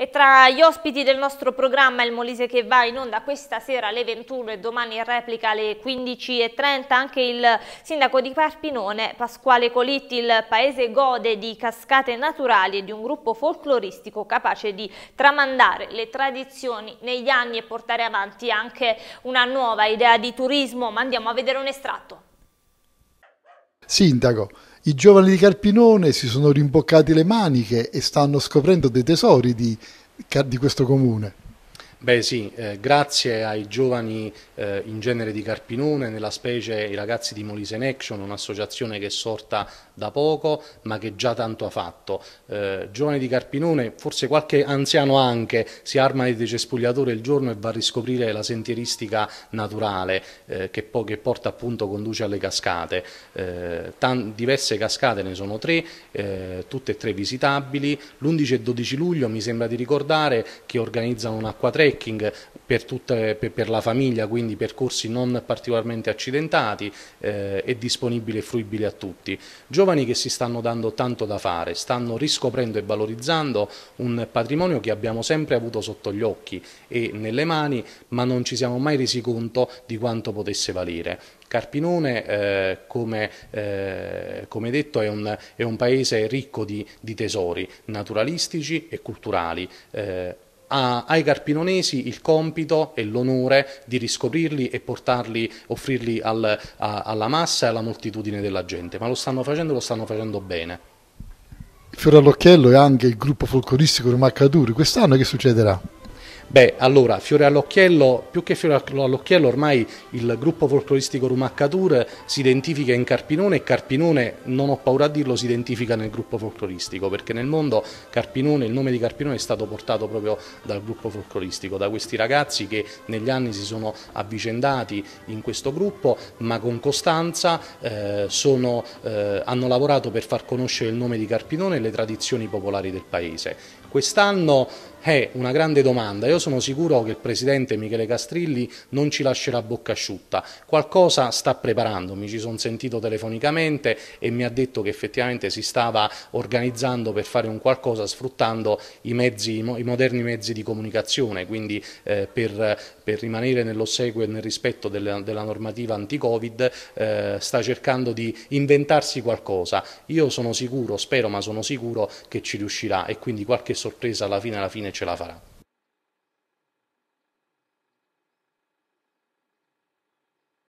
E tra gli ospiti del nostro programma il Molise che va in onda questa sera alle 21 e domani in replica alle 15.30 anche il sindaco di Carpinone Pasquale Colitti. Il paese gode di cascate naturali e di un gruppo folcloristico capace di tramandare le tradizioni negli anni e portare avanti anche una nuova idea di turismo. Ma andiamo a vedere un estratto. Sindaco, i giovani di Carpinone si sono rimboccati le maniche e stanno scoprendo dei tesori di, di questo comune. Beh sì, eh, grazie ai giovani eh, in genere di Carpinone, nella specie i ragazzi di Molise in Action, un'associazione che è sorta da poco ma che già tanto ha fatto. Eh, giovani di Carpinone, forse qualche anziano anche, si arma di decespugliatore il giorno e va a riscoprire la sentieristica naturale eh, che, po che, porta appunto, conduce alle cascate. Eh, diverse cascate, ne sono tre, eh, tutte e tre visitabili. L'11 e 12 luglio mi sembra di ricordare che organizzano un acquatreo trekking per, tutta, per, per, la famiglia, quindi percorsi non particolarmente accidentati eh, è disponibile e fruibile a tutti. Giovani che si stanno dando tanto da fare, stanno riscoprendo e valorizzando un patrimonio che abbiamo sempre avuto sotto gli occhi e nelle mani, ma non ci siamo mai resi conto di quanto potesse valere. Carpinone, eh, come, eh, come, detto, è un, è un paese ricco di, di tesori naturalistici e culturali. Eh, a, ai carpinonesi il compito e l'onore di riscoprirli e portarli, offrirli al, a, alla massa e alla moltitudine della gente, ma lo stanno facendo e lo stanno facendo bene. Fiore all'occhiello e anche il gruppo folcloristico Rumacaduri, quest'anno che succederà? Beh, allora, fiore all'occhiello, più che fiore all'occhiello, ormai il gruppo folcloristico Rumaccatur si identifica in Carpinone e Carpinone, non ho paura a dirlo, si identifica nel gruppo folcloristico, perché nel mondo Carpinone, il nome di Carpinone è stato portato proprio dal gruppo folcloristico, da questi ragazzi che negli anni si sono avvicendati in questo gruppo, ma con costanza eh, sono, eh, hanno lavorato per far conoscere il nome di Carpinone e le tradizioni popolari del paese. Quest'anno è una grande domanda, io sono sicuro che il presidente Michele Castrilli non ci lascerà bocca asciutta, qualcosa sta preparando, mi ci sono sentito telefonicamente e mi ha detto che effettivamente si stava organizzando per fare un qualcosa sfruttando i, mezzi, i moderni mezzi di comunicazione, quindi eh, per, per, rimanere nell'ossequio e nel rispetto della, della normativa anti-Covid eh, sta cercando di inventarsi qualcosa. Io sono sicuro, spero ma sono sicuro che ci riuscirà e quindi qualche sorpresa alla fine, alla fine ce la farà.